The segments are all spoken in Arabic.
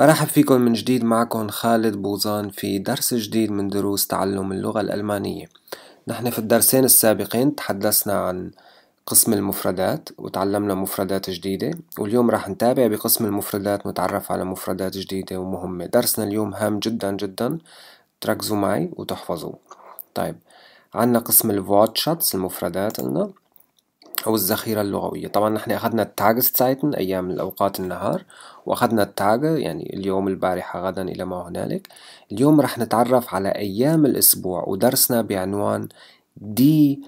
مرحب فيكم من جديد معكم خالد بوزان في درس جديد من دروس تعلم اللغة الألمانية نحن في الدرسين السابقين تحدثنا عن قسم المفردات وتعلمنا مفردات جديدة واليوم راح نتابع بقسم المفردات نتعرف على مفردات جديدة ومهمة درسنا اليوم هام جدا جدا تركزوا معي وتحفظوا طيب عنا قسم الفواتشاتس المفردات قلنا أو الذخيرة اللغوية طبعا أخذنا أخدنا التاجزتايتن أيام الأوقات النهار وأخدنا التاج يعني اليوم البارحة غدا إلى ما هنالك اليوم رح نتعرف على أيام الأسبوع ودرسنا بعنوان دي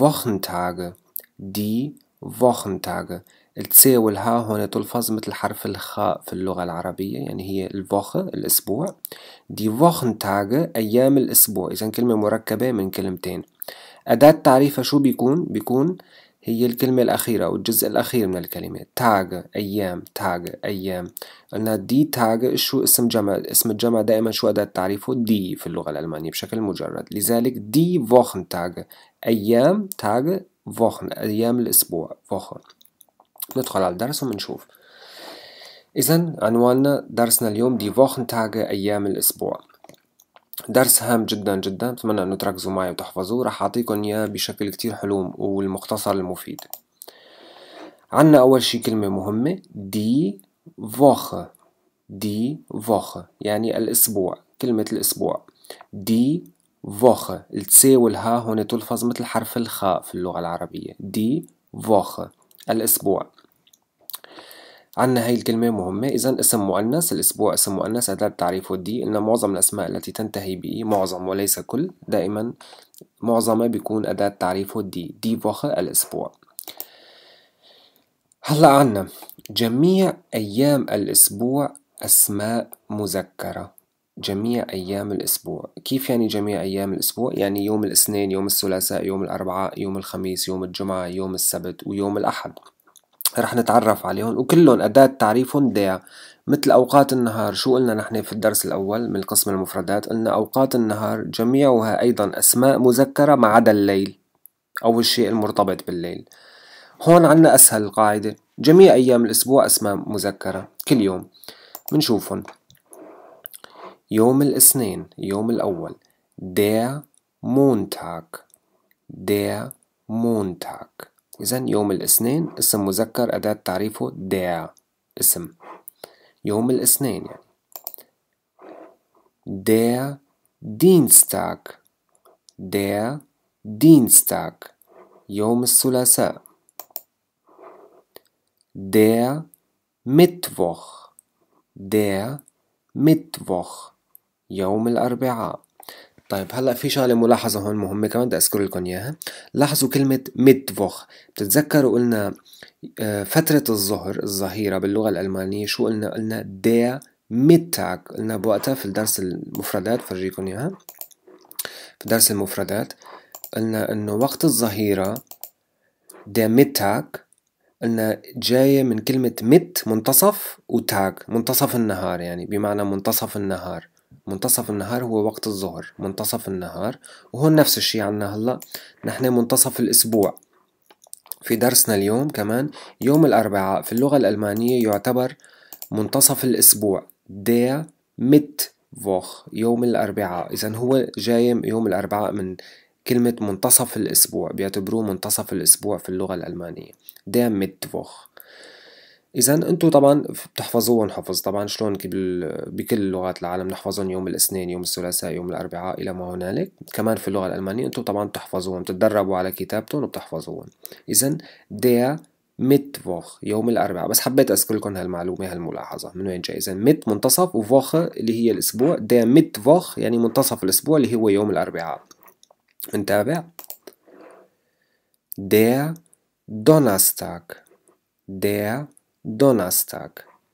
Wochentage دي Wochentage التسي والها هون تلفظ مثل حرف الخاء في اللغة العربية يعني هي الفوخة الأسبوع دي Wochentage أيام الأسبوع إذا كلمة مركبة من كلمتين أداة تعريفها شو بيكون؟ بيكون هي الكلمة الأخيرة أو الجزء الأخير من الكلمة تاغ أيام تاغ أيام قلنا دي تاغ شو اسم جمع اسم الجمع دائما شو أداة تعريفه دي في اللغة الألمانية بشكل مجرد لذلك دي فوخن تاغ أيام تاغ فوخن أيام الأسبوع فوخن ندخل على الدرس ونشوف إذا عنواننا درسنا اليوم دي فوخن تاغ أيام الأسبوع درس هام جدا جدا بتمنى أنه تركزوا معي وتحفظوه راح أعطيكم إياه بشكل كتير حلو والمختصر المفيد عنا أول شي كلمة مهمة دي فوخ دي فوخ يعني الأسبوع كلمة الأسبوع دي فوخ التسي والها هون تلفظ مثل حرف الخاء في اللغة العربية دي فوخ الأسبوع عندنا هاي الكلمة مهمة إذا اسم مؤنث الأسبوع اسم مؤنث أداة تعريف ودي إن معظم الأسماء التي تنتهي بإي معظم وليس كل دائما معظمها بيكون أداة تعريف ودي دي فوخ الأسبوع هلا عنا جميع أيام الأسبوع أسماء مذكرة جميع أيام الأسبوع كيف يعني جميع أيام الأسبوع؟ يعني يوم الاثنين يوم الثلاثاء يوم الأربعاء يوم الخميس يوم الجمعة يوم السبت ويوم الأحد رح نتعرف عليهم وكلهم أداة تعريفهم داع مثل أوقات النهار شو قلنا نحن في الدرس الأول من قسم المفردات قلنا أوقات النهار جميعها أيضا أسماء مذكرة ما عدا الليل أو الشيء المرتبط بالليل هون عنا أسهل قاعدة جميع أيام الأسبوع أسماء مذكرة كل يوم منشوفهم يوم الاثنين يوم الأول der Montag der Montag إذا يوم الاثنين اسم مذكر أداة تعريفه داع اسم يوم الاثنين يعني داع دينستاك داع دينستاك يوم الثلاثاء داع متفوخ داع متفوخ يوم الأربعاء طيب هلا في شغله ملاحظه هون مهمه كمان بدي اذكر لكم اياها لاحظوا كلمه ميتفوخ بتتذكروا قلنا آه، فتره الظهر الظهيره باللغه الالمانيه شو قلنا قلنا der ميتاك قلنا بوقتها في درس المفردات فرجيكم اياها في درس المفردات قلنا انه وقت الظهيره der ميتاك قلنا جاية من كلمة مت منتصف وتاك منتصف النهار يعني بمعنى منتصف النهار منتصف النهار هو وقت الظهر منتصف النهار وهون نفس الشي عنا هلأ نحن منتصف الأسبوع في درسنا اليوم كمان يوم الأربعاء في اللغة الألمانية يعتبر منتصف الأسبوع ميت فوخ يوم الأربعاء إذا هو جاي يوم الأربعاء من كلمة منتصف الأسبوع بيعتبروه منتصف الأسبوع في اللغة الألمانية ميت فوخ اذا انتم طبعا بتحفظوهم حفظ طبعا شلون بكل لغات العالم نحفظهم يوم الاثنين يوم الثلاثاء يوم الاربعاء الى ما هنالك كمان في اللغه الالمانيه انتم طبعا بتحفظوهم بتتدربوا على كتابتهم وبتحفظوهم اذا دي متفوخ يوم الاربعاء بس حبيت اذكر لكم هالمعلومه هالملاحظه من وين جاي اذا مت منتصف وفوخ اللي هي الاسبوع دي متفوخ يعني منتصف الاسبوع اللي هو يوم الاربعاء نتابع دي دوناستاك دي Donnerstag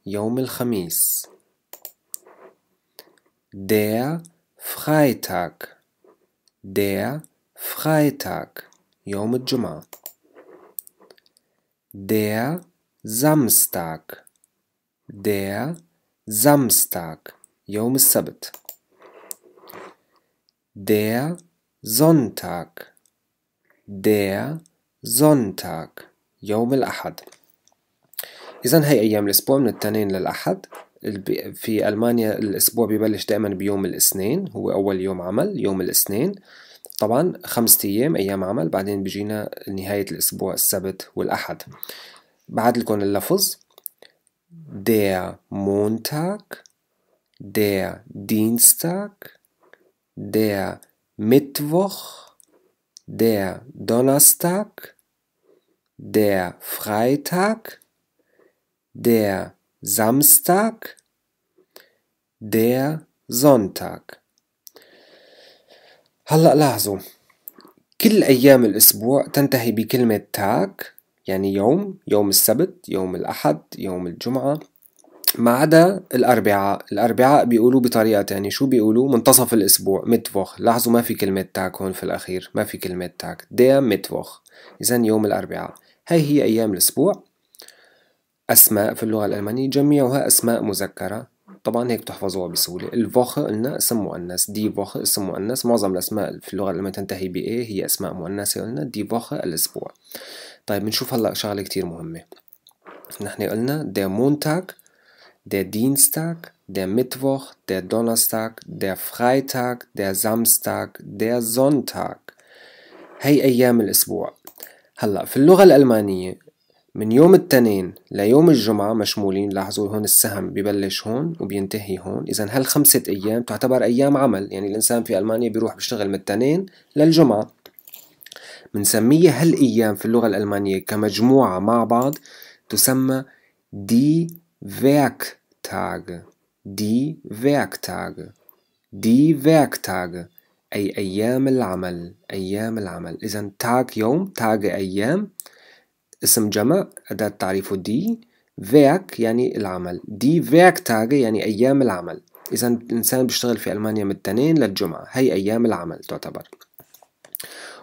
يوم الخميس Der Freitag Der Freitag يوم الجمعة Der Samstag Der Samstag يوم السبت Der Sonntag Der Sonntag يوم الأحد إذا هي أيام الأسبوع من التنين للأحد في ألمانيا الأسبوع ببلش دائما بيوم الاثنين هو أول يوم عمل يوم الاثنين طبعا خمسة أيام أيام عمل بعدين بيجينا نهاية الأسبوع السبت والأحد بعد لكم اللفظ der Montag der Dienstag der Mittwoch der Donnerstag der Freitag der Samstag, der Sonntag هلأ لاحظوا كل أيام الأسبوع تنتهي بكلمة تاك يعني يوم يوم السبت يوم الأحد يوم الجمعة ما عدا الأربعاء الأربعاء بيقولوا بطريقة تانية شو بيقولوا منتصف الأسبوع متفوخ لاحظوا ما في كلمة تاك هون في الأخير ما في كلمة تاك ديا متفوخ إذا يوم الأربعاء هاي هي أيام الأسبوع أسماء في اللغة الألمانية جميعها أسماء مذكرة طبعا هيك بتحفظوها بسهولة الفوخ قلنا اسم مؤنث دي فوخ اسم مؤنث معظم الأسماء في اللغة الألمانية تنتهي بـ إيه هي أسماء مؤنثة قلنا دي فوخ الأسبوع طيب بنشوف هلأ شغلة كتير مهمة نحن قلنا دي مونتاك دي دينستاك دي ميتفوخ دي Donnerstag دي Freitag دي Samstag دي Sonntag هي أيام الأسبوع هلا في اللغة الألمانية من يوم التنين ليوم الجمعة مشمولين لاحظوا هون السهم ببلش هون وبينتهي هون إذا هالخمسة أيام تعتبر أيام عمل يعني الإنسان في ألمانيا بيروح بيشتغل من التنين للجمعة بنسميها هالأيام في اللغة الألمانية كمجموعة مع بعض تسمى دي فيرك تاغ دي فيرك تاغ دي فيرك تاغ أي أيام العمل أيام العمل إذا تاغ يوم تاغ أيام اسم جمع أداة تعريفه دي فيك يعني العمل دي فيك تاج يعني أيام العمل إذا الإنسان بيشتغل في ألمانيا من الاثنين للجمعة هي أيام العمل تعتبر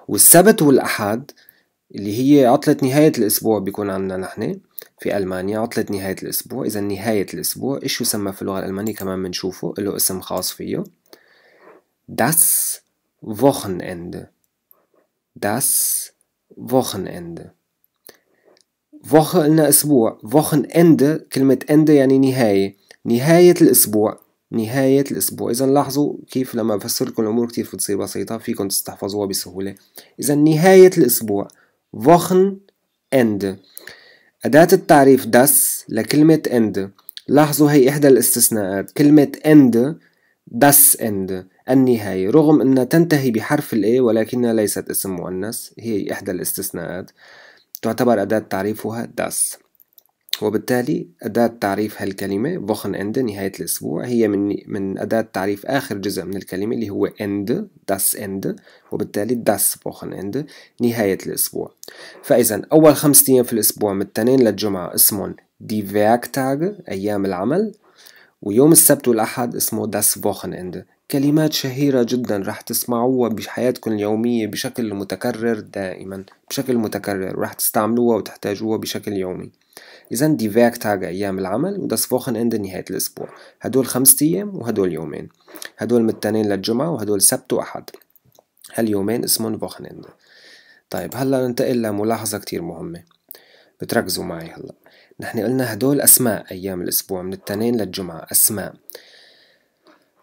والسبت والأحد اللي هي عطلة نهاية الأسبوع بيكون عندنا نحن في ألمانيا عطلة نهاية الأسبوع إذا نهاية الأسبوع إيش يسمى في اللغة الألمانية كمان بنشوفه له اسم خاص فيه das Wochenende das Wochenende Woche قلنا أسبوع إند كلمة إند يعني نهاية نهاية الأسبوع نهاية الأسبوع إذا لاحظوا كيف لما بفسر لكم الأمور كتير بتصير بسيطة فيكم تستحفظوها بسهولة إذا نهاية الأسبوع إند أداة التعريف داس لكلمة إند لاحظوا هي إحدى الاستثناءات كلمة إند داس إند النهاية رغم أنها تنتهي بحرف الإي ولكنها ليست اسم مؤنث هي إحدى الاستثناءات تعتبر أداة تعريفها das وبالتالي أداة تعريف هالكلمة بوخن إند نهاية الأسبوع هي من من أداة تعريف آخر جزء من الكلمة اللي هو إند das إند وبالتالي das بوخن إند نهاية الأسبوع فإذا أول خمس أيام في الأسبوع من الاثنين للجمعة اسمهم دي Werktage أيام العمل ويوم السبت والأحد اسمه das إند كلمات شهيرة جدا راح تسمعوها بحياتكم اليومية بشكل متكرر دائما بشكل متكرر وراح تستعملوها وتحتاجوها بشكل يومي إذا دي فاك تاع أيام العمل ودس فوخن عند نهاية الأسبوع هدول خمسة أيام وهدول يومين هدول من التنين للجمعة وهدول سبت وأحد هاليومين اسمهم فوخن عند طيب هلا ننتقل لملاحظة كتير مهمة بتركزوا معي هلا نحن قلنا هدول أسماء أيام الأسبوع من التنين للجمعة أسماء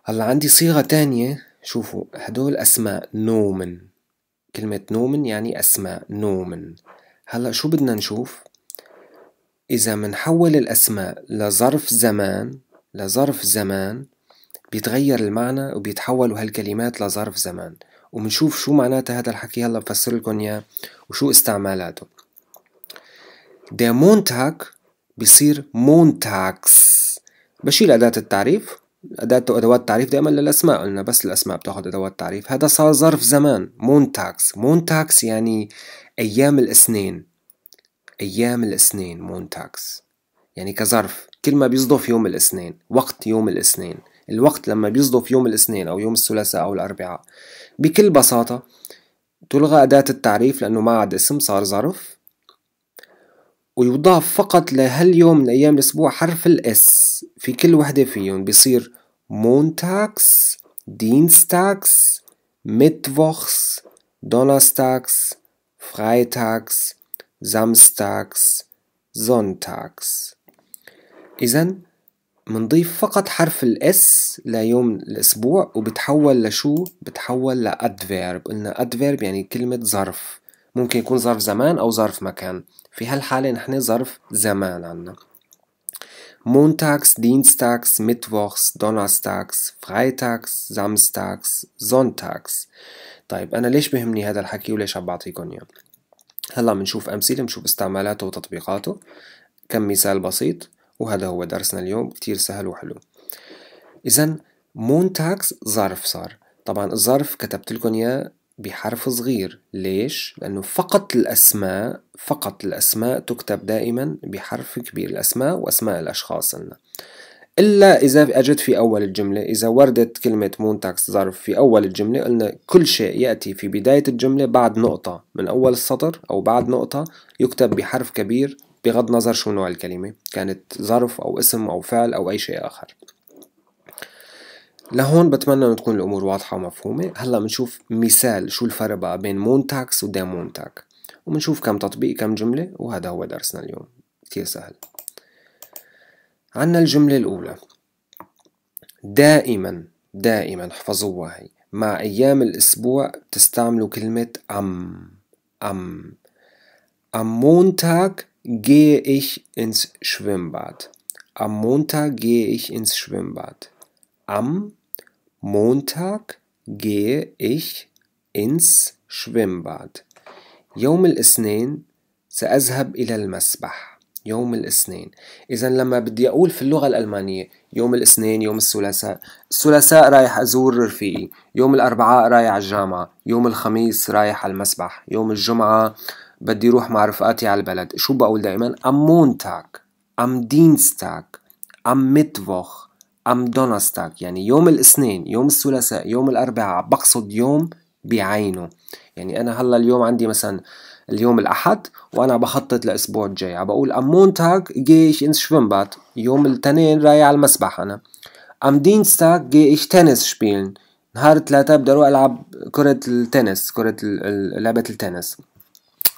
هلا عندي صيغة تانية شوفوا هدول أسماء نومن كلمة نومن يعني أسماء نومن هلا شو بدنا نشوف إذا منحول الأسماء لظرف زمان لظرف زمان بيتغير المعنى وبيتحولوا هالكلمات لظرف زمان وبنشوف شو معناتها هذا الحكي هلا بفسر لكم اياه وشو استعمالاته دي مونتاك بيصير مونتاكس بشيل أداة التعريف أداة أدوات تعريف دائما للأسماء قلنا بس الأسماء بتاخد أدوات تعريف هذا صار ظرف زمان مونتاكس مونتاكس يعني أيام الاثنين أيام الاثنين مونتاكس يعني كظرف كل ما بيصدف يوم الاثنين وقت يوم الاثنين الوقت لما بيصدف يوم الاثنين أو يوم الثلاثاء أو الأربعاء بكل بساطة تلغى أداة التعريف لأنه ما عاد اسم صار ظرف ويضاف فقط لهاليوم من أيام الأسبوع حرف الإس في كل وحدة فيهم بيصير مونتاكس دينستاكس ميتوخس دونستاكس فرايتاكس زامستاكس زونتاكس إذا منضيف فقط حرف الاس ليوم الأسبوع وبتحول لشو؟ بتحول لأدفيرب قلنا أدفيرب يعني كلمة ظرف ممكن يكون ظرف زمان أو ظرف مكان في هالحالة نحن ظرف زمان عنا montags, dienstags, mittwochs, donnerstags, freitags, samstags, sonntags طيب أنا ليش بهمني هذا الحكي وليش عم بعطيكم إياه هلا بنشوف أمثلة بنشوف استعمالاته وتطبيقاته كم مثال بسيط وهذا هو درسنا اليوم كتير سهل وحلو إذا مونتاكس ظرف صار طبعا الظرف كتبت لكم اياه بحرف صغير ليش؟ لأنه فقط الأسماء فقط الأسماء تكتب دائما بحرف كبير الأسماء وأسماء الأشخاص لنا إلا إذا أجت في أول الجملة إذا وردت كلمة مونتاكس ظرف في أول الجملة قلنا كل شيء يأتي في بداية الجملة بعد نقطة من أول السطر أو بعد نقطة يكتب بحرف كبير بغض النظر شو نوع الكلمة كانت ظرف أو اسم أو فعل أو أي شيء آخر لهون بتمنى انه تكون الامور واضحه ومفهومه هلا بنشوف مثال شو الفرق بقى بين مونتاكس وديمونتاك وبنشوف كم تطبيق كم جمله وهذا هو درسنا اليوم كتير سهل عنا الجمله الاولى دائما دائما احفظوها هي مع ايام الاسبوع تستعملوا كلمه ام ام أم مونتاك gehe ich ins Schwimmbad. Am Montag gehe ich ins Schwimmbad. Am Montag gehe ich ins Schwimmbad. يوم الاثنين سأذهب إلى المسبح. يوم الاثنين إذا لما بدي أقول في اللغة الألمانية يوم الاثنين يوم الثلاثاء الثلاثاء رايح أزور رفيقي يوم الأربعاء رايح على الجامعة يوم الخميس رايح على المسبح يوم الجمعة بدي روح مع رفقاتي على البلد شو بقول دائما am مونتاك am دينستاك am Mittwoch ام دونستاك يعني يوم الاثنين يوم الثلاثاء يوم الاربعاء بقصد يوم بعينه يعني انا هلا اليوم عندي مثلا اليوم الاحد وانا بخطط لاسبوع الجاي عم بقول ام مونتاك جي ايش ins Schwimmbad يوم الاثنين رايح على المسبح انا ام دينستاك جي ايش تنس spielen نهار الثلاثاء بدي اروح العب كرة التنس كرة لعبة التنس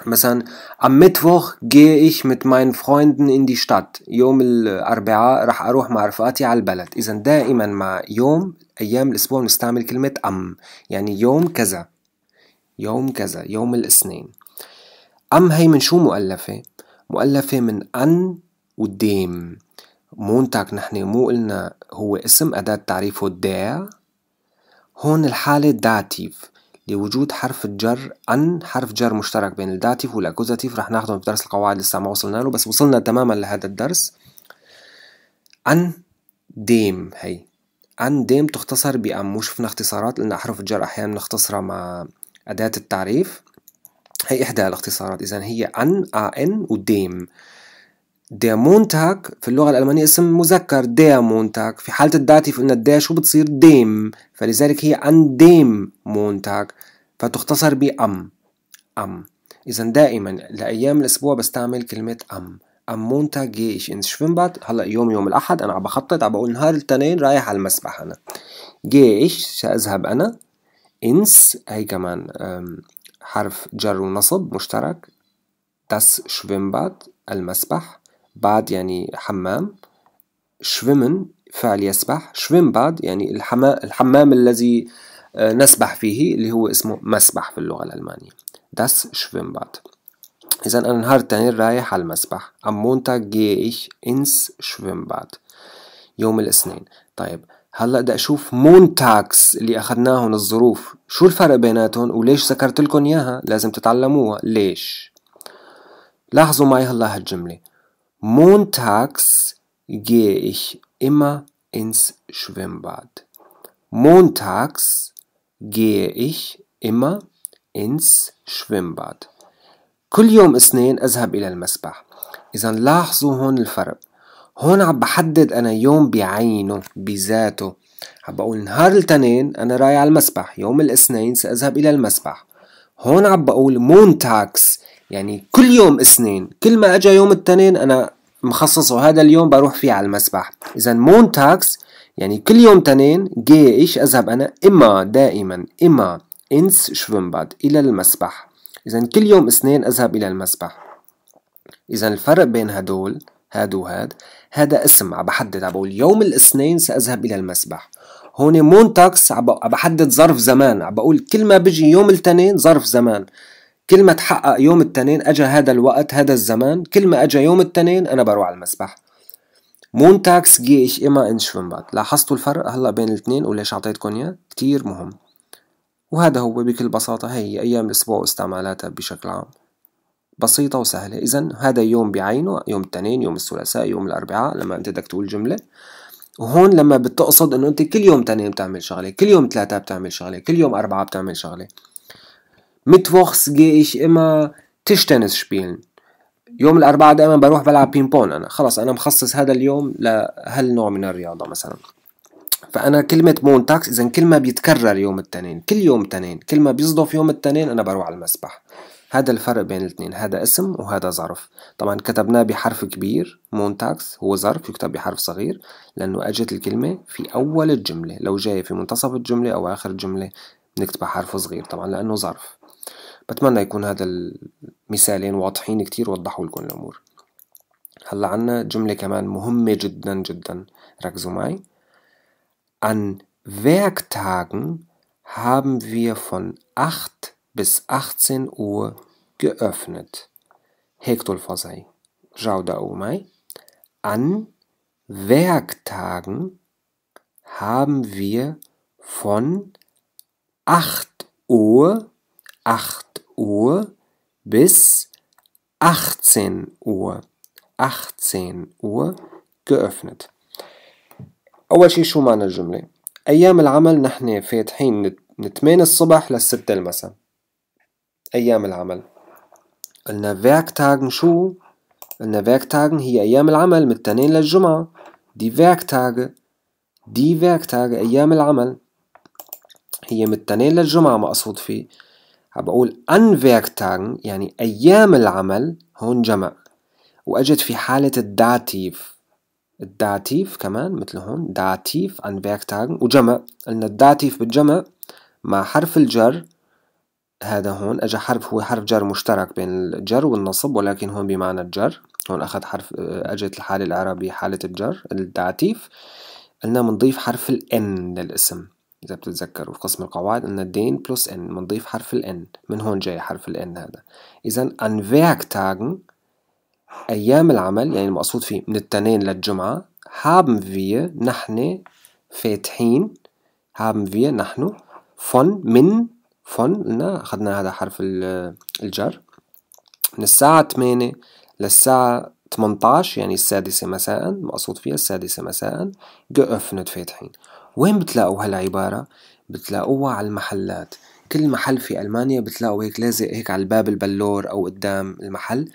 مثلا am Mittwoch gehe ich mit meinen Freunden in die Stadt يوم الأربعاء راح أروح مع رفقاتي على البلد إذا دائما مع يوم أيام الأسبوع بنستعمل كلمة أم يعني يوم كذا يوم كذا يوم الاثنين أم هي من شو مؤلفة؟ مؤلفة من أن وديم مونتاك نحن مو قلنا هو اسم أداة تعريفه دا هون الحالة داتيف لوجود حرف الجر أن حرف جر مشترك بين الداتيف والأكوزاتيف رح ناخذهم في درس القواعد لسه ما وصلنا له بس وصلنا تماما لهذا الدرس أن ديم هي أن ديم تختصر بأم وشفنا اختصارات لأن أحرف الجر أحيانا نختصرها مع أداة التعريف هي إحدى الاختصارات إذا هي أن آن وديم Der Montag في اللغة الألمانية اسم مذكر der Montag في حالة الداتيف إن الدال شو بتصير dem فلذلك هي an dem Montag فتختصر ب أم إذا دائما لأيام الأسبوع بستعمل كلمة أم أم Montag gehe ich ins Schwimmbad هلا يوم يوم الأحد أنا عم بخطط عم بقول نهار الاثنين رايح على المسبح أنا gehe ich سأذهب أنا ins هي كمان حرف جر ونصب مشترك das Schwimmbad المسبح بعد يعني حمام شويمن فعل يسبح شويمباد يعني الحمام, الذي آه، نسبح فيه اللي هو اسمه مسبح في اللغة الألمانية das Schwimmbad إذا أنا نهار تاني رايح على المسبح am Montag جيش ich ins Schwimmbad يوم الاثنين طيب هلا بدي اشوف مونتاكس اللي اخذناهم الظروف شو الفرق بيناتهم وليش ذكرت لكم اياها لازم تتعلموها ليش لاحظوا معي هلا هالجمله Montags gehe ich immer ins Schwimmbad. Montags gehe ich immer ins Schwimmbad. كل يوم اثنين أذهب إلى المسبح إذا لاحظوا هون الفرق هون عم بحدد أنا يوم بعينه بذاته عم بقول نهار التنين أنا رايح على المسبح يوم الاثنين سأذهب إلى المسبح هون عم بقول مونتاكس يعني كل يوم اثنين كل ما اجى يوم الاثنين انا مخصصه هذا اليوم بروح فيه على المسبح اذا مون تاكس يعني كل يوم تنين جي ايش اذهب انا اما دائما اما انس شفنباد الى المسبح اذا كل يوم اثنين اذهب الى المسبح اذا الفرق بين هدول هاد وهاد هذا اسم عم بحدد عم بقول يوم الاثنين ساذهب الى المسبح هون مون تاكس عم بحدد ظرف زمان عم بقول كل ما بجي يوم الاثنين ظرف زمان كل ما تحقق يوم التنين اجى هذا الوقت هذا الزمان كل ما اجى يوم التنين انا بروح على المسبح تاكس جي ايش اما انش بعد لاحظتوا الفرق هلا بين الاثنين وليش اعطيتكم اياه كتير مهم وهذا هو بكل بساطة هي أيام الأسبوع واستعمالاتها بشكل عام بسيطة وسهلة إذا هذا يوم بعينه يوم التنين يوم الثلاثاء يوم الأربعاء لما أنت بدك تقول جملة وهون لما بتقصد انه انت كل يوم تنين بتعمل شغله كل يوم ثلاثة بتعمل شغله كل يوم أربعة بتعمل شغله Mittwochs gehe ich immer تشتنس spielen. يوم الأربعاء دائما بروح بلعب بين بون أنا خلص أنا مخصص هذا اليوم لهالنوع من الرياضة مثلا فأنا كلمة مون تاكس إذا كل ما بيتكرر يوم التنين كل يوم تنين كل ما بيصدف يوم التنين أنا بروح على المسبح هذا الفرق بين الاثنين هذا اسم وهذا ظرف طبعا كتبناه بحرف كبير مون تاكس هو ظرف يكتب بحرف صغير لأنه أجت الكلمة في أول الجملة لو جاي في منتصف الجملة أو آخر الجملة نكتبها حرف صغير طبعا لأنه ظرف بتمنى يكون هذا المثالين واضحين كتير وضحوا لكم الأمور هلا عنا جملة كمان مهمة جدا جدا ركزوا معي An Werktagen haben wir von 8 bis 18 Uhr geöffnet هيك تلفظ هي جاو دقوا معي An Werktagen haben wir von 8 Uhr 8 Uhr bis 18 Uhr 18 Uhr geöffnet أول شيء شو معنى الجملة أيام العمل نحن فاتحين من 8 الصبح لل 6 المساء أيام العمل قلنا Werktagen شو؟ قلنا Werktagen هي أيام العمل من الاثنين للجمعة دي Werktage دي Werktage أيام العمل هي من الاثنين للجمعة مقصود فيه بقول ان فيرتاغن يعني أيام العمل هون جمع وأجد في حالة الداتيف الداتيف كمان مثل هون داتيف ان فيرتاغن وجمع قلنا الداتيف بالجمع مع حرف الجر هذا هون أجا حرف هو حرف جر مشترك بين الجر والنصب ولكن هون بمعنى الجر هون أخذ حرف أجت الحالة العربية حالة الجر الداتيف قلنا بنضيف حرف الإن للاسم إذا بتتذكروا في قسم القواعد قلنا دين بلس إن بنضيف حرف ال من هون جاي حرف ال n هذا إذا فيك تاجن أيام العمل يعني المقصود فيه من التنين للجمعة هابن في نحن فاتحين هابن في نحن فون من فون قلنا أخذنا هذا حرف الجر من الساعة 8 للساعة 18 يعني السادسة مساء المقصود فيها السادسة مساء جأفنت فاتحين وين بتلاقوا هالعبارة؟ بتلاقوها على المحلات كل محل في ألمانيا بتلاقوا هيك لازق هيك على الباب البلور أو قدام المحل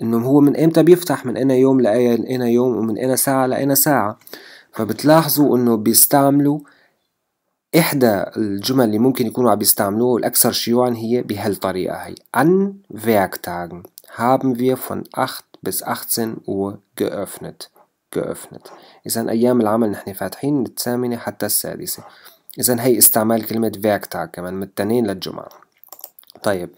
إنه هو من إمتى بيفتح من أنا يوم أنا يوم ومن أنا ساعة لأنا ساعة فبتلاحظوا إنه بيستعملوا إحدى الجمل اللي ممكن يكونوا عم بيستعملوها والأكثر شيوعا هي بهالطريقة هي عن فيكتاغن haben wir von 8 bis 18 Uhr geöffnet geöffnet. إذا أيام العمل نحن فاتحين من الثامنة حتى السادسة إذا هي استعمال كلمة Werktag كمان من التنين للجمعة طيب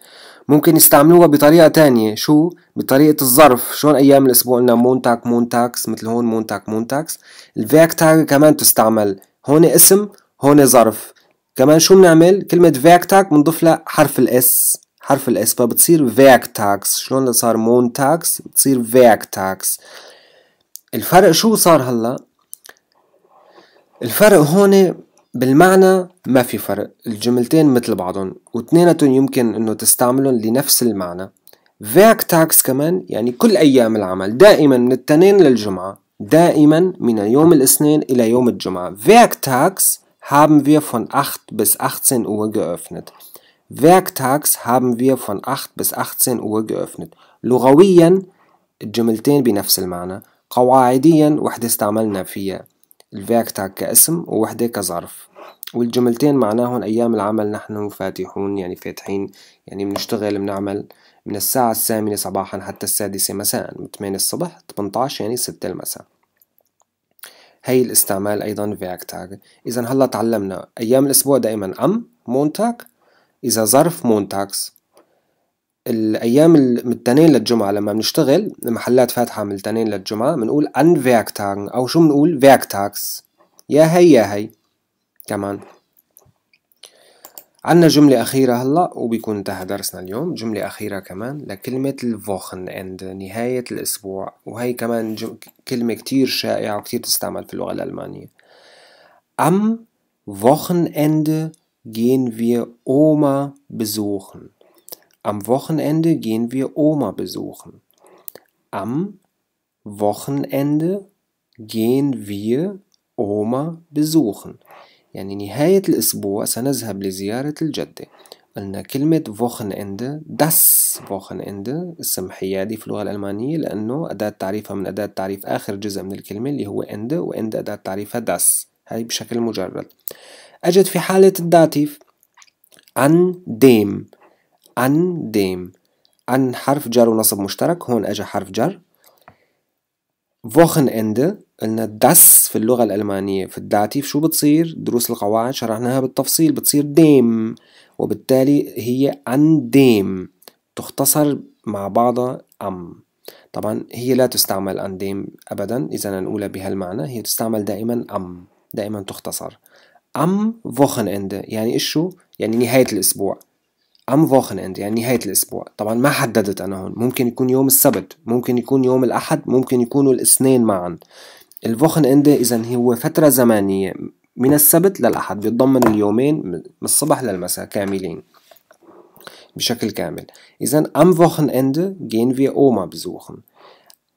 ممكن يستعملوها بطريقة تانية شو؟ بطريقة الظرف شلون أيام الأسبوع قلنا مونتاك مونتاكس مثل هون مونتاك مونتاكس الفيكتا كمان تستعمل هون اسم هون ظرف كمان شو بنعمل؟ كلمة فيكتاك بنضيف لها حرف الاس حرف الاس فبتصير فيكتاكس شلون صار مونتاكس بتصير فيكتاكس الفرق شو صار هلا الفرق هون بالمعنى ما في فرق الجملتين مثل بعضهم واثنيناتهم يمكن انه تستعملهم لنفس المعنى فيك تاكس كمان يعني كل ايام العمل دائما من الاثنين للجمعه دائما من يوم الاثنين الى يوم الجمعه فيك تاكس haben wir von 8 bis 18 Uhr geöffnet. Werktags haben wir von 8 bis 18 Uhr geöffnet. لغويا الجملتين بنفس المعنى قواعديا وحدة استعملنا فيها الفير كاسم ووحدة كظرف والجملتين معناهن أيام العمل نحن فاتحون يعني فاتحين يعني بنشتغل بنعمل من الساعة الثامنة صباحا حتى السادسة مساء من 8 الصبح 18 يعني 6 المساء هي الاستعمال أيضا فيرك إذا هلا تعلمنا أيام الأسبوع دائما أم مونتاك إذا ظرف مونتاكس الايام من التنين للجمعه لما بنشتغل المحلات فاتحه من التنين للجمعه بنقول ان فيركتاغن او شو بنقول فيركتاغس يا هي يا هي كمان عندنا جملة أخيرة هلا وبيكون انتهى درسنا اليوم جملة أخيرة كمان لكلمة الفوخن اند نهاية الأسبوع وهي كمان جم... كلمة كتير شائعة وكتير تستعمل في اللغة الألمانية Am Wochenende gehen wir Oma besuchen. Am Wochenende gehen wir Oma besuchen. Am Wochenende gehen wir Oma besuchen. يعني نهاية الأسبوع سنذهب لزيارة الجدة قلنا كلمة Wochenende das Wochenende اسم حيادي في اللغة الألمانية لأنه أداة تعريفها من أداة تعريف آخر جزء من الكلمة اللي هو Ende وإند أداة تعريفها das هاي بشكل مجرد أجد في حالة الداتيف عن dem عن ديم عن حرف جر ونصب مشترك هون اجى حرف جر فوخن اند قلنا داس في اللغة الألمانية في الداتيف شو بتصير دروس القواعد شرحناها بالتفصيل بتصير ديم وبالتالي هي عن ديم تختصر مع بعضها أم طبعا هي لا تستعمل عن ديم أبدا إذا نقولها بهالمعنى هي تستعمل دائما أم دائما تختصر أم فوخن اند يعني إيش شو يعني نهاية الأسبوع ام Wochenende يعني نهاية الأسبوع طبعا ما حددت أنا هون ممكن يكون يوم السبت ممكن يكون يوم الأحد ممكن يكونوا الاثنين معا الفوخن اند إذا هو فترة زمنية من السبت للأحد بيتضمن اليومين من الصبح للمساء كاملين بشكل كامل إذا am Wochenende جين في أوما بزوخن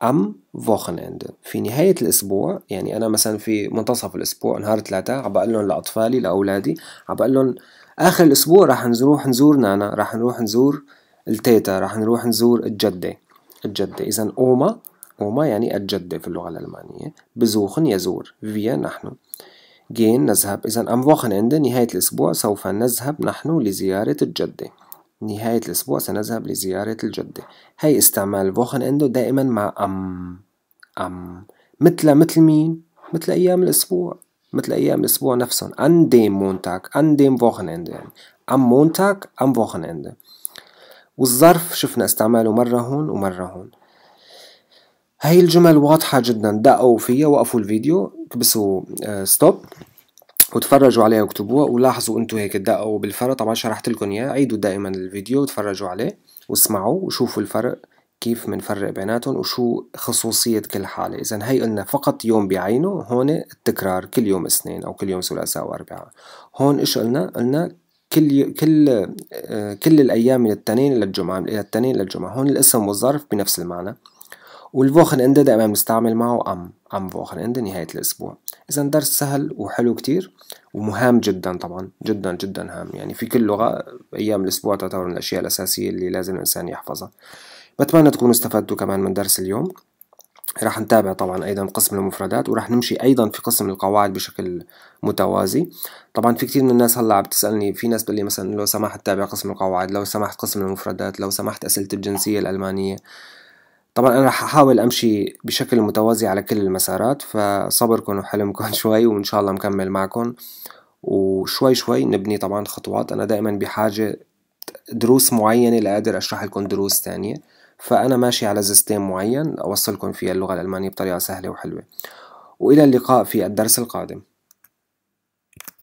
ام Wochenende في نهاية الأسبوع يعني أنا مثلا في منتصف الأسبوع نهار ثلاثة بقول لهم لأطفالي لأولادي بقول لهم اخر الاسبوع راح نروح نزور نانا راح نروح نزور التيتا راح نروح نزور الجدة الجدة اذا اوما اوما يعني الجدة في اللغة الالمانية بزوخن يزور فيا نحن جين نذهب اذا ام وخن عند نهاية الاسبوع سوف نذهب نحن لزيارة الجدة نهاية الأسبوع سنذهب لزيارة الجدة هاي استعمال فوخن عنده دائما مع أم أم مثل مثل مين؟ مثل أيام الأسبوع مثل أيام الأسبوع نفسهم ان ديم مونتاك ان ديم Wochenende يعني مونتاك ام am Wochenende والظرف شفنا استعماله مرة هون ومرة هون هاي الجمل واضحة جدا دقوا فيها وقفوا الفيديو كبسوا ستوب آه، وتفرجوا عليها واكتبوها ولاحظوا انتوا هيك دقوا بالفرق طبعا شرحت لكم اياه عيدوا دائما الفيديو وتفرجوا عليه واسمعوا وشوفوا الفرق كيف بنفرق بيناتهم وشو خصوصية كل حالة إذا هي قلنا فقط يوم بعينه هون التكرار كل يوم اثنين أو كل يوم ثلاثاء وأربعاء هون إيش قلنا قلنا كل كل آه، كل الأيام من التنين للجمعة من التنين للجمعة هون الاسم والظرف بنفس المعنى والفوخن اند دائما بنستعمل معه ام ام فوخن اند نهاية الأسبوع إذا درس سهل وحلو كتير ومهم جدا طبعا جدا جدا هام يعني في كل لغة أيام الأسبوع تعتبر من الأشياء الأساسية اللي لازم الإنسان يحفظها بتمنى تكونوا استفدتوا كمان من درس اليوم راح نتابع طبعا ايضا قسم المفردات وراح نمشي ايضا في قسم القواعد بشكل متوازي طبعا في كثير من الناس هلا عم تسالني في ناس بتقول لي مثلا لو سمحت تابع قسم القواعد لو سمحت قسم المفردات لو سمحت اسئله الجنسيه الالمانيه طبعا انا رح احاول امشي بشكل متوازي على كل المسارات فصبركم وحلمكم شوي وان شاء الله مكمل معكم وشوي شوي نبني طبعا خطوات انا دائما بحاجه دروس معينه لاقدر اشرح لكم دروس ثانيه فأنا ماشي على سيستم معين أوصلكم فيه اللغة الألمانية بطريقة سهلة وحلوة وإلى اللقاء في الدرس القادم